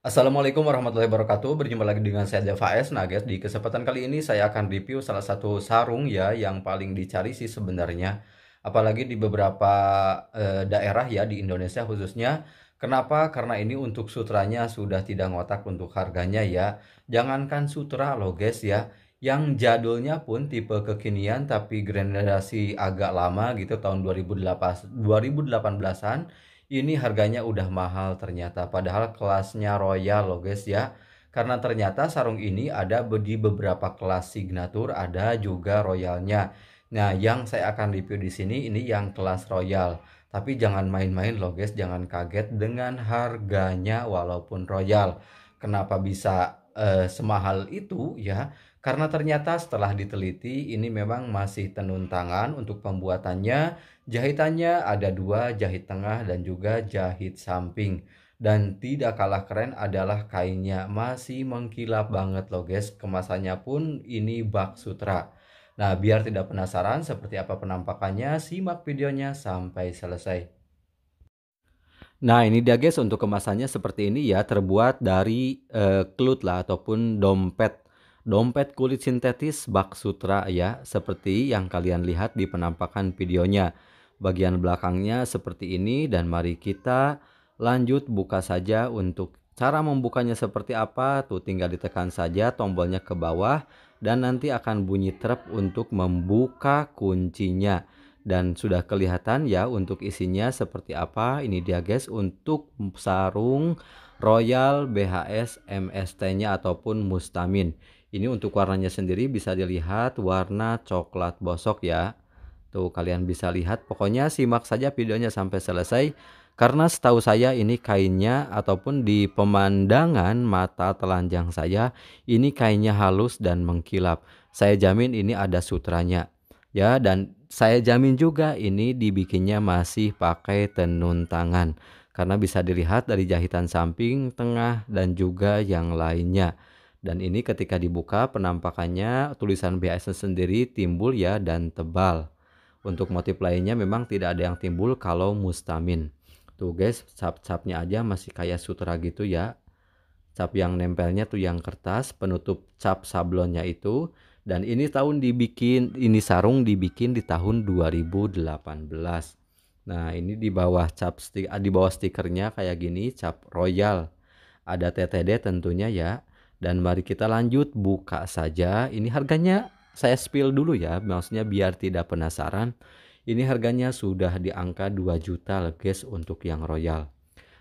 Assalamualaikum warahmatullahi wabarakatuh. Berjumpa lagi dengan saya Java S. Nah, guys, di kesempatan kali ini saya akan review salah satu sarung ya yang paling dicari sih sebenarnya, apalagi di beberapa e, daerah ya di Indonesia khususnya. Kenapa? Karena ini untuk sutranya sudah tidak ngotak untuk harganya ya. Jangankan sutra loh, guys ya. Yang jadulnya pun tipe kekinian tapi generasi agak lama gitu tahun 2018-an ini harganya udah mahal ternyata padahal kelasnya royal loh guys ya karena ternyata sarung ini ada di beberapa kelas signature ada juga royalnya nah yang saya akan review di sini ini yang kelas royal tapi jangan main-main loh guys jangan kaget dengan harganya walaupun royal kenapa bisa eh, semahal itu ya karena ternyata setelah diteliti ini memang masih tenun tangan untuk pembuatannya jahitannya ada dua jahit tengah dan juga jahit samping dan tidak kalah keren adalah kainnya masih mengkilap banget loh guys kemasannya pun ini bak sutra nah biar tidak penasaran seperti apa penampakannya simak videonya sampai selesai Nah, ini dia guys untuk kemasannya seperti ini ya, terbuat dari uh, klut lah ataupun dompet. Dompet kulit sintetis bak sutra ya, seperti yang kalian lihat di penampakan videonya. Bagian belakangnya seperti ini dan mari kita lanjut buka saja untuk cara membukanya seperti apa tuh tinggal ditekan saja tombolnya ke bawah dan nanti akan bunyi trap untuk membuka kuncinya dan sudah kelihatan ya untuk isinya seperti apa ini dia guys untuk sarung Royal BHS MST-nya ataupun Mustamin ini untuk warnanya sendiri bisa dilihat warna coklat bosok ya tuh kalian bisa lihat pokoknya simak saja videonya sampai selesai karena setahu saya ini kainnya ataupun di pemandangan mata telanjang saya ini kainnya halus dan mengkilap saya jamin ini ada sutranya ya dan saya jamin juga ini dibikinnya masih pakai tenun tangan karena bisa dilihat dari jahitan samping, tengah dan juga yang lainnya. Dan ini ketika dibuka penampakannya tulisan BAS sendiri timbul ya dan tebal. Untuk motif lainnya memang tidak ada yang timbul kalau mustamin. Tuh guys, cap-capnya aja masih kayak sutra gitu ya. Cap yang nempelnya tuh yang kertas, penutup cap sablonnya itu dan ini tahun dibikin, ini sarung dibikin di tahun 2018. Nah, ini di bawah cap ah, di bawah stikernya kayak gini, cap royal. Ada TTD tentunya ya. Dan mari kita lanjut buka saja. Ini harganya saya spill dulu ya, maksudnya biar tidak penasaran. Ini harganya sudah di angka 2 juta guys untuk yang royal.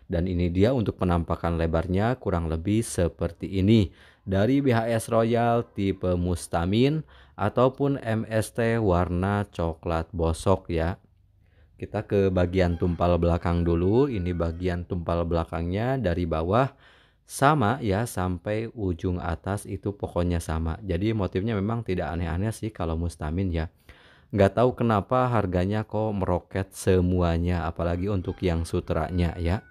Dan ini dia untuk penampakan lebarnya kurang lebih seperti ini. Dari BHS Royal tipe Mustamin ataupun MST warna coklat bosok ya. Kita ke bagian tumpal belakang dulu. Ini bagian tumpal belakangnya dari bawah sama ya sampai ujung atas itu pokoknya sama jadi motifnya memang tidak aneh-aneh sih kalau mustamin ya nggak tahu kenapa harganya kok meroket semuanya apalagi untuk yang sutranya ya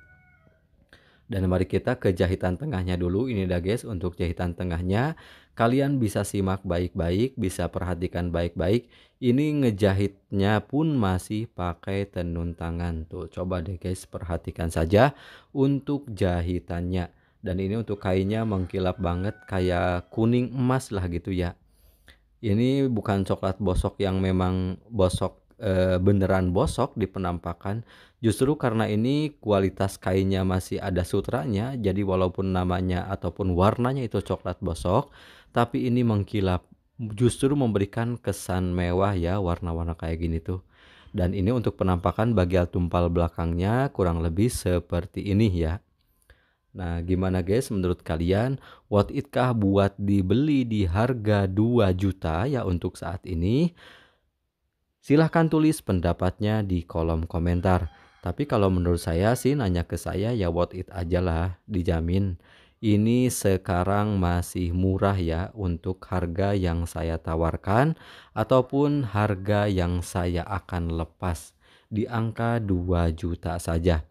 dan mari kita ke jahitan tengahnya dulu. Ini dah guys untuk jahitan tengahnya. Kalian bisa simak baik-baik, bisa perhatikan baik-baik. Ini ngejahitnya pun masih pakai tenun tangan tuh. Coba deh guys perhatikan saja untuk jahitannya. Dan ini untuk kainnya mengkilap banget kayak kuning emas lah gitu ya. Ini bukan coklat bosok yang memang bosok e, beneran bosok di penampakan justru karena ini kualitas kainnya masih ada sutranya jadi walaupun namanya ataupun warnanya itu coklat bosok tapi ini mengkilap justru memberikan kesan mewah ya warna-warna kayak gini tuh dan ini untuk penampakan bagian tumpal belakangnya kurang lebih seperti ini ya Nah, gimana guys menurut kalian what it kah buat dibeli di harga 2 juta ya untuk saat ini? Silahkan tulis pendapatnya di kolom komentar. Tapi kalau menurut saya sih nanya ke saya ya what it aja lah, dijamin. Ini sekarang masih murah ya untuk harga yang saya tawarkan ataupun harga yang saya akan lepas di angka 2 juta saja.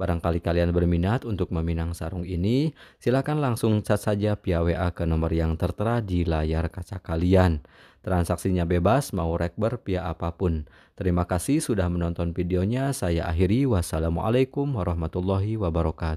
Barangkali kalian berminat untuk meminang sarung ini, silakan langsung chat saja via WA ke nomor yang tertera di layar kaca kalian. Transaksinya bebas, mau rekber via apapun. Terima kasih sudah menonton videonya. Saya akhiri. Wassalamualaikum warahmatullahi wabarakatuh.